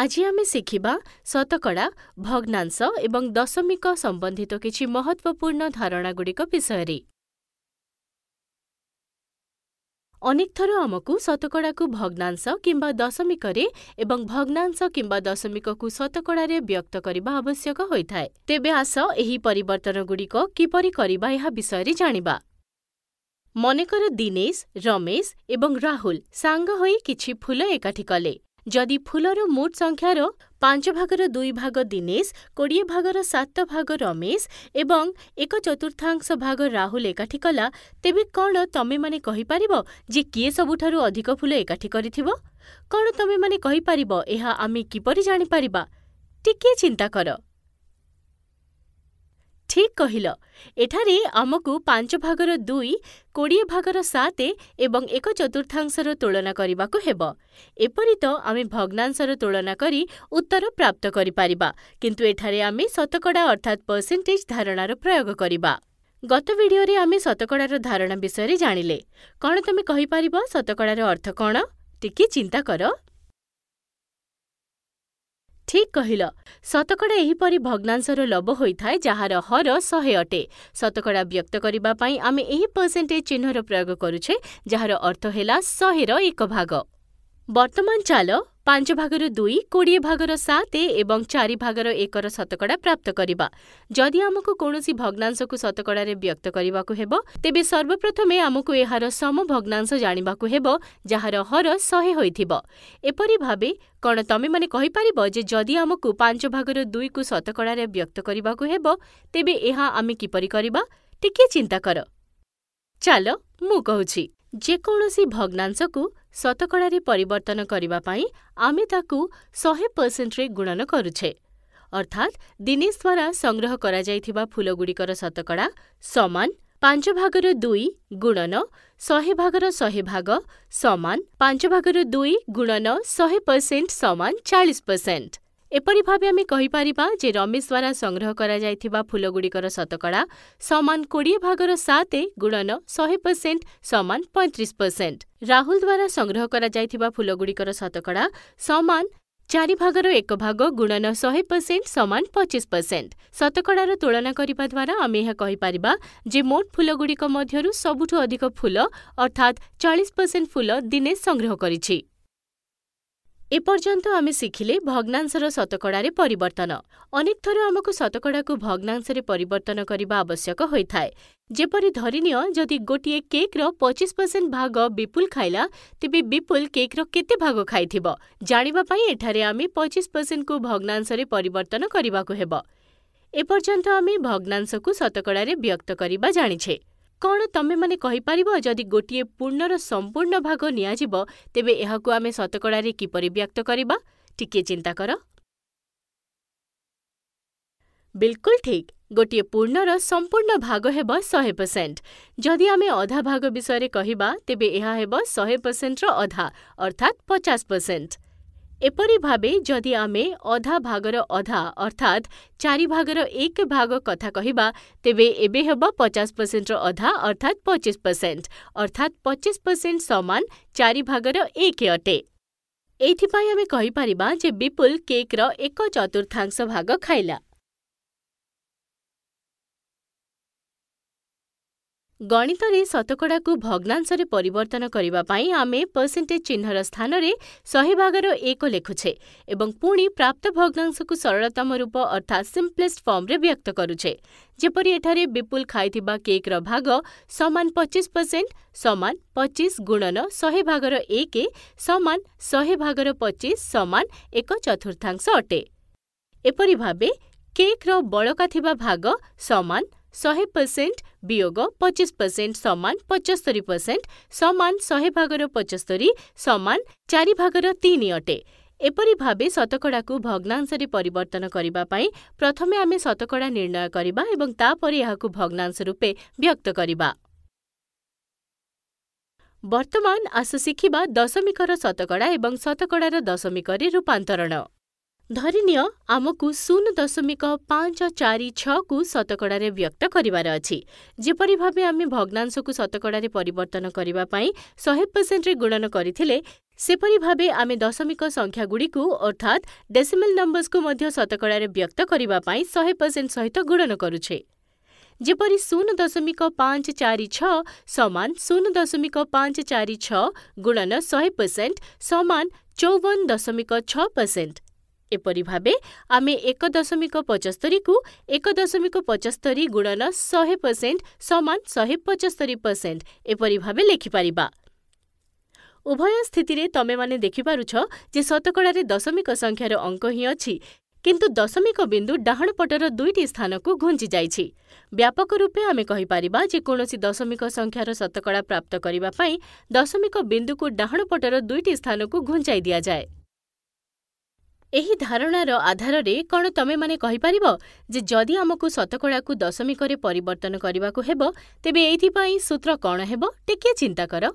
ଆଜି ଆମେ ଶିଖିବା ଶତକଡ଼ା ଭଗ୍ନାଂଶ ଏବଂ ଦଶମିକ ସମ୍ବନ୍ଧିତ କିଛି ମହତ୍ତ୍ୱପୂର୍ଣ୍ଣ ଧାରଣାଗୁଡ଼ିକ ବିଷୟରେ ଅନେକ ଥର ଆମକୁ ଶତକଡ଼ାକୁ ଭଗ୍ନାଂଶ କିମ୍ବା ଦଶମିକରେ ଏବଂ ଭଗ୍ନାଂଶ କିମ୍ବା ଦଶମିକକୁ ଶତକଡ଼ାରେ ବ୍ୟକ୍ତ କରିବା ଆବଶ୍ୟକ ହୋଇଥାଏ ତେବେ ଆସ ଏହି ପରିବର୍ତ୍ତନଗୁଡ଼ିକ କିପରି କରିବା ଏହା ବିଷୟରେ ଜାଣିବା ମନେକର ଦିନେଶ ରମେଶ ଏବଂ ରାହୁଲ ସାଙ୍ଗ ହୋଇ କିଛି ଫୁଲ ଏକାଠି କଲେ ଯଦି ଫୁଲର ମୋଟ ସଂଖ୍ୟାର ପାଞ୍ଚ ଭାଗର ଦୁଇ ଭାଗ ଦିନେଶ କୋଡ଼ିଏ ଭାଗର ସାତ ଭାଗ ରମେଶ ଏବଂ ଏକ ଚତୁର୍ଥାଂଶ ଭାଗ ରାହୁଲ ଏକାଠି କଲା ତେବେ କ'ଣ ତମେମାନେ କହିପାରିବ ଯେ କିଏ ସବୁଠାରୁ ଅଧିକ ଫୁଲ ଏକାଠି କରିଥିବ? କ'ଣ ତମେମାନେ କହିପାରିବ ଏହା ଆମେ କିପରି ଜାଣିପାରିବା? ଟିକିଏ ଚିନ୍ତା କର। ଠିକ୍ କହିଲ ଏଠାରେ ଆମକୁ ପାଞ୍ଚ ଭାଗର ଦୁଇ କୋଡ଼ିଏ ଭାଗର ସାତ ଏବଂ ଏକ ଚତୁର୍ଥାଂଶର ତୁଳନା କରିବାକୁ ହେବ ଏପରି ତ ଆମେ ଭଗ୍ନାଂଶର ତୁଳନା କରି ଉତ୍ତର ପ୍ରାପ୍ତ କରିପାରିବା କିନ୍ତୁ ଏଠାରେ ଆମେ ଶତକଡ଼ା ଅର୍ଥାତ୍ ପର୍ସେଣ୍ଟେଜ୍ ଧାରଣାର ପ୍ରୟୋଗ କରିବା ଗତ ଭିଡିଓରେ ଆମେ ଶତକଡ଼ାର ଧାରଣା ବିଷୟରେ ଜାଣିଲେ କ'ଣ ତୁମେ କହିପାରିବ ଶତକଡ଼ାର ଅର୍ଥ କ'ଣ ଟିକିଏ ଚିନ୍ତା କର ଠିକ୍ କହିଲ ଶତକଡ଼ା ଏହିପରି ଭଗ୍ନାଂଶର ଲୋଭ ହୋଇଥାଏ ଯାହାର ହର ଶହେ ଅଟେ ଶତକଡ଼ା ବ୍ୟକ୍ତ କରିବା ପାଇଁ ଆମେ ଏହି ପର୍ସେଣ୍ଟେଜ୍ ଚିହ୍ନର ପ୍ରୟୋଗ କରୁଛେ ଯାହାର ଅର୍ଥ ହେଲା ଶହେର ଏକ ଭାଗ ବର୍ତ୍ତମାନ ଚାଲ ପାଞ୍ଚ ଭାଗରୁ ଦୁଇ କୋଡ଼ିଏ ଭାଗର ସାତ ଏବଂ ଚାରି ଭାଗର ଏକର ଶତକଡ଼ା ପ୍ରାପ୍ତ କରିବା ଯଦି ଆମକୁ କୌଣସି ଭଗ୍ନାଂଶକୁ ଶତକଡ଼ାରେ ବ୍ୟକ୍ତ କରିବାକୁ ହେବ ତେବେ ସର୍ବପ୍ରଥମେ ଆମକୁ ଏହାର ସମ ଭଗ୍ନାଂଶ ଜାଣିବାକୁ ହେବ ଯାହାର ହର ଶହେ ହୋଇଥିବ ଏପରି ଭାବେ କ'ଣ ତମେମାନେ କହିପାରିବ ଯେ ଯଦି ଆମକୁ ପାଞ୍ଚ ଭାଗର ଦୁଇକୁ ଶତକଡ଼ାରେ ବ୍ୟକ୍ତ କରିବାକୁ ହେବ ତେବେ ଏହା ଆମେ କିପରି କରିବା ଟିକିଏ ଚିନ୍ତା କର ଚାଲ ମୁଁ କହୁଛି ଯେକୌଣସି ଭଗ୍ନାଂଶକୁ ଶତକଡ଼ାରେ ପରିବର୍ତ୍ତନ କରିବା ପାଇଁ ଆମେ ତାକୁ ଶହେ ପରସେଣ୍ଟରେ ଗୁଣନ କରୁଛେ ଅର୍ଥାତ୍ ଦିନେଶ ଦ୍ୱାରା ସଂଗ୍ରହ କରାଯାଇଥିବା ଫୁଲଗୁଡ଼ିକର ଶତକଡ଼ା ସମାନ ପାଞ୍ଚ ଭାଗରୁ ଦୁଇ ଗୁଣନ ଶହେ ଭାଗର ଶହେ ଭାଗ ସମାନ ପାଞ୍ଚ ଭାଗରୁ ଦୁଇ ଗୁଣନ ଶହେ ପରସେଣ୍ଟ ସମାନ ଚାଳିଶ ପରସେଣ୍ଟ ଏପରି ଭାବେ ଆମେ କହିପାରିବା ଯେ ରମେଶ ଦ୍ୱାରା ସଂଗ୍ରହ କରାଯାଇଥିବା ଫୁଲଗୁଡ଼ିକର ଶତକଡ଼ା ସମାନ କୋଡ଼ିଏ ଭାଗର ସାତ ଗୁଣନ ଶହେ ପରସେଣ୍ଟ ସମାନ ପଇଁତିରିଶ ପରସେଣ୍ଟ ରାହୁଲ ଦ୍ୱାରା ସଂଗ୍ରହ କରାଯାଇଥିବା ଫୁଲଗୁଡ଼ିକର ଶତକଡ଼ା ସମାନ ଚାରି ଭାଗର ଏକ ଭାଗ ଗୁଣନ ଶହେ ପରସେଣ୍ଟ ସମାନ ପଚିଶ ପରସେଣ୍ଟ ଶତକଡ଼ାର ତୁଳନା କରିବା ଦ୍ୱାରା ଆମେ ଏହା କହିପାରିବା ଯେ ମୋଟ ଫୁଲଗୁଡ଼ିକ ମଧ୍ୟରୁ ସବୁଠୁ ଅଧିକ ଫୁଲ ଅର୍ଥାତ୍ ଚାଳିଶ ପରସେଣ୍ଟ ଫୁଲ ଦିନେଶ ସଂଗ୍ରହ କରିଛି ଏପର୍ଯ୍ୟନ୍ତ ଆମେ ଶିଖିଲେ ଭଗ୍ନାଂଶର ଶତକଡ଼ାରେ ପରିବର୍ତ୍ତନ। ଅନେକ ଥର ଆମକୁ ଶତକଡ଼ାକୁ ଭଗ୍ନାଂଶରେ ପରିବର୍ତ୍ତନ କରିବା ଆବଶ୍ୟକ ହୋଇଥାଏ। ଯେପରି ଧରିନିଅ, ଯଦି ଗୋଟିଏ କେକ୍‌ର ପଚିଶ ପରସେଣ୍ଟ ଭାଗ ବିପୁଲ ଖାଇଲା, ତେବେ ବିପୁଲ କେକ୍‌ର କେତେ ଭାଗ ଖାଇଥିବ, ଜାଣିବା ପାଇଁ ଏଠାରେ ଆମେ ପଚିଶ ପରସେଣ୍ଟକୁ ଭଗ୍ନାଂଶରେ ପରିବର୍ତ୍ତନ କରିବାକୁ ହେବ। ଏପର୍ଯ୍ୟନ୍ତ ଆମେ ଭଗ୍ନାଂଶକୁ ଶତକଡ଼ାରେ ବ୍ୟକ୍ତ କରିବା ଜାଣିଛେ। କ'ଣ ତମେମାନେ କହିପାରିବ ଯଦି ଗୋଟିଏ ପୂର୍ଣ୍ଣର ସମ୍ପୂର୍ଣ୍ଣ ଭାଗ ନିଆଯିବ ତେବେ ଏହାକୁ ଆମେ ଶତକଡ଼ାରେ କିପରି ବ୍ୟକ୍ତ କରିବା, ଟିକିଏ ଚିନ୍ତା କର। ବିଲ୍‌କୁଲ ଠିକ୍! ଗୋଟିଏ ପୂର୍ଣ୍ଣର ସମ୍ପୂର୍ଣ୍ଣ ଭାଗ ହେବ ଶହେ ପରସେଣ୍ଟ। ଯଦି ଆମେ ଅଧା ଭାଗ ବିଷୟରେ କହିବା ତେବେ ଏହା ହେବ ଶହେ ପରସେଣ୍ଟର ଅଧା, ଅର୍ଥାତ୍ ପଚାଶ ପରସେଣ୍ଟ। ଏପରି ଭାବେ ଯଦି ଆମେ ଅଧା ଭାଗର ଅଧା ଅର୍ଥାତ୍ ଚାରି ଭାଗର ଏକ ଭାଗ କଥା କହିବା ତେବେ ଏବେ ହେବ ପଚାଶ ପରସେଣ୍ଟର ଅଧା ଅର୍ଥାତ୍ ପଚିଶ ପରସେଣ୍ଟ ଅର୍ଥାତ୍ ପଚିଶ ପରସେଣ୍ଟ ସମାନ ଚାରି ଭାଗର ଏକ ଅଟେ। ଏଇଥିପାଇଁ ଆମେ କହିପାରିବା ଯେ ବିପୁଲ କେକ୍‌ର ଏକ ଚତୁର୍ଥାଂଶ ଭାଗ ଖାଇଲା। ଗଣିତରେ ଶତକଡ଼ାକୁ ଭଗ୍ନାଂଶରେ ପରିବର୍ତ୍ତନ କରିବା ପାଇଁ ଆମେ ପରସେଣ୍ଟେଜ୍ ଚିହ୍ନର ସ୍ଥାନରେ ଶହେ ଭାଗର ଏକ ଲେଖୁଛେ ଏବଂ ପୁଣି ପ୍ରାପ୍ତ ଭଗ୍ନାଂଶକୁ ସରଳତମ ରୂପ ଅର୍ଥାତ୍ ସିମ୍ପ୍ଲେଷ୍ଟ ଫର୍ମରେ ବ୍ୟକ୍ତ କରୁଛେ ଯେପରି ଏଠାରେ ବିପୁଲ ଖାଇଥିବା କେକ୍‌ର ଭାଗ ସମାନ ପଚିଶ ପରସେଣ୍ଟ ସମାନ ପଚିଶ ଗୁଣନ ଶହେ ଭାଗର ଏକ ସମାନ ଶହେ ଭାଗର ପଚିଶ ସମାନ ଏକ ଚତୁର୍ଥାଂଶ ଅଟେ ଏପରି ଭାବେ କେକ୍‌ର ବଳକା ଥିବା ଭାଗ ସମାନ ଶହେ ପରସେଣ୍ଟ ବିୟୋଗ ପଚିଶ ପରସେଣ୍ଟ ସମାନ ପଞ୍ଚସ୍ତରୀ ପରସେଣ୍ଟ ସମାନ ଶହେ ଭାଗର ପଞ୍ଚସ୍ତରୀ ସମାନ ଚାରି ଭାଗର ତିନି ଅଟେ ଏପରି ଭାବେ ଶତକଡ଼ାକୁ ଭଗ୍ନାଂଶରେ ପରିବର୍ତ୍ତନ କରିବା ପାଇଁ ପ୍ରଥମେ ଆମେ ଶତକଡ଼ା ନିର୍ଣ୍ଣୟ କରିବା ଏବଂ ତା'ପରେ ଏହାକୁ ଭଗ୍ନାଂଶ ରୂପେ ବ୍ୟକ୍ତ କରିବା ବର୍ତ୍ତମାନ ଆସୁ ଶିଖିବା ଦଶମିକର ଶତକଡ଼ା ଏବଂ ଶତକଡ଼ାର ଦଶମିକରେ ରୂପାନ୍ତରଣ ଧରିନିଅ ଆମକୁ ଶୂନ ଦଶମିକ ପାଞ୍ଚ ଚାରି ଛଅକୁ ଶତକଡ଼ାରେ ବ୍ୟକ୍ତ କରିବାର ଅଛି ଯେପରି ଭାବେ ଆମେ ଭଗ୍ନାଂଶକୁ ଶତକଡ଼ାରେ ପରିବର୍ତ୍ତନ କରିବା ପାଇଁ ଶହେ ପରସେଣ୍ଟରେ ଗୁଣନ କରିଥିଲେ ସେପରି ଭାବେ ଆମେ ଦଶମିକ ସଂଖ୍ୟାଗୁଡ଼ିକୁ ଅର୍ଥାତ୍ ଡେସିମେଲ୍ ନମ୍ବର୍ସକୁ ମଧ୍ୟ ଶତକଡ଼ାରେ ବ୍ୟକ୍ତ କରିବା ପାଇଁ ଶହେ ପରସେଣ୍ଟ ସହିତ ଗୁଣନ କରୁଛେ ଯେପରି ଶୂନ ଦଶମିକ ପାଞ୍ଚ ଚାରି ଛଅ ସମାନ ଶୂନ ଦଶମିକ ପାଞ୍ଚ ଚାରି ଛଅ ଗୁଣନ ଶହେ ପରସେଣ୍ଟ ସମାନ ଚଉବନ ଦଶମିକ ଛଅ ପରସେଣ୍ଟ এপরি ভাবে আমি এক দশমিক পঁচস্তরীকু এক দশমিক পঁচস্তরি গুণন শহে পরসেন্ট সমান শহে পঁচস্তরি পরসেন্ট এপরি ভাবে লেখিপারিবা ଉଭୟ ସ୍ଥିତିରେ ତମେମାନେ ଦେଖିପାରୁଛ ଯେ ଶତକଡ଼ାରେ ଦଶମିକ ସଂଖ୍ୟାର ଅଙ୍କ ହିଁ ଅଛି କିନ୍ତୁ ଦଶମିକ ବିନ୍ଦୁ ଡାହାଣ ପଟର ଦୁଇଟି ସ୍ଥାନକୁ ଘୁଞ୍ଚି ଯାଇଛି ବ୍ୟାପକ ରୂପେ ଆମେ କହିପାରିବା ଯେ କୌଣସି ଦଶମିକ ସଂଖ୍ୟାର ଶତକଡ଼ା ପ୍ରାପ୍ତ କରିବା ପାଇଁ ଦଶମିକ ବିନ୍ଦୁକୁ ଡାହାଣ ପଟର ଦୁଇଟି ସ୍ଥାନକୁ ଘୁଞ୍ଚାଇ ଦିଆଯାଏ ଏହି ଧାରଣାର ଆଧାରରେ କ'ଣ ତମେମାନେ କହିପାରିବ ଯେ ଯଦି ଆମକୁ ଶତକଡ଼ାକୁ ଦଶମିକରେ ପରିବର୍ତ୍ତନ କରିବାକୁ ହେବ ତେବେ ଏଇଥିପାଇଁ ସୂତ୍ର କ'ଣ ହେବ ଟିକିଏ ଚିନ୍ତା କର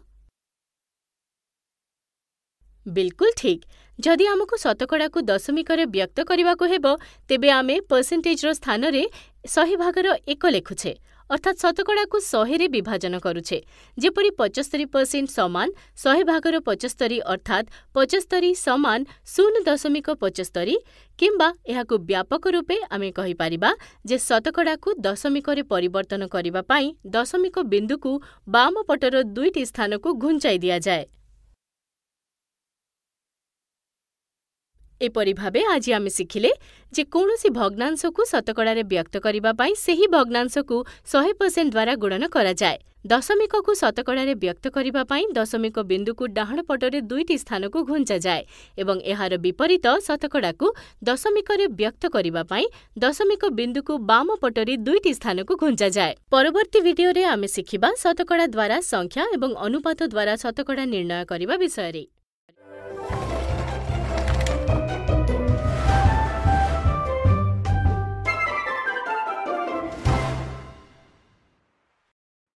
ବିଲକୁଲ ଠିକ୍ ଯଦି ଆମକୁ ଶତକଡ଼ାକୁ ଦଶମିକରେ ବ୍ୟକ୍ତ କରିବାକୁ ହେବ ତେବେ ଆମେ ପର୍ସେଣ୍ଟେଜ୍‌ର ସ୍ଥାନରେ ଶହେ ଭାଗର ଏକ ଲେଖୁଛେ ଅର୍ଥାତ୍ ଶତକଡ଼ାକୁ ଶହେରେ ବିଭାଜନ କରୁଛେ ଯେପରି ପଚସ୍ତରୀ ପରସେଣ୍ଟ ସମାନ ଶହେ ଭାଗର ପଚସ୍ତରୀ ଅର୍ଥାତ୍ ପଚସ୍ତରୀ ସମାନ ଶୂନ ଦଶମିକ ପଚସ୍ତରୀ କିମ୍ବା ଏହାକୁ ବ୍ୟାପକ ରୂପେ ଆମେ କହିପାରିବା ଯେ ଶତକଡ଼ାକୁ ଦଶମିକରେ ପରିବର୍ତ୍ତନ କରିବା ପାଇଁ ଦଶମିକ ବିନ୍ଦୁକୁ ବାମ ପଟର ଦୁଇଟି ସ୍ଥାନକୁ ଘୁଞ୍ଚାଇ ଦିଆଯାଏ। ଏପରି ଭାବେ ଆଜି ଆମେ ଶିଖିଲେ ଯେ କୌଣସି ଭଗ୍ନାଂଶକୁ ଶତକଡ଼ାରେ ବ୍ୟକ୍ତ କରିବା ପାଇଁ ସେହି ଭଗ୍ନାଂଶକୁ ଶହେ ପରସେଣ୍ଟ ଦ୍ୱାରା ଗୁଣନ କରାଯାଏ ଦଶମିକକୁ ଶତକଡ଼ାରେ ବ୍ୟକ୍ତ କରିବା ପାଇଁ ଦଶମିକ ବିନ୍ଦୁକୁ ଡାହାଣ ପଟରେ ଦୁଇଟି ସ୍ଥାନକୁ ଘୁଞ୍ଚାଯାଏ ଏବଂ ଏହାର ବିପରୀତ ଶତକଡ଼ାକୁ ଦଶମିକରେ ବ୍ୟକ୍ତ କରିବା ପାଇଁ ଦଶମିକ ବିନ୍ଦୁକୁ ବାମ ପଟରେ ଦୁଇଟି ସ୍ଥାନକୁ ଘୁଞ୍ଚାଯାଏ ପରବର୍ତ୍ତୀ ଭିଡିଓରେ ଆମେ ଶିଖିବା ଶତକଡ଼ା ଦ୍ୱାରା ସଂଖ୍ୟା ଏବଂ ଅନୁପାତ ଦ୍ୱାରା ଶତକଡ଼ା ନିର୍ଣ୍ଣୟ କରିବା ବିଷୟରେ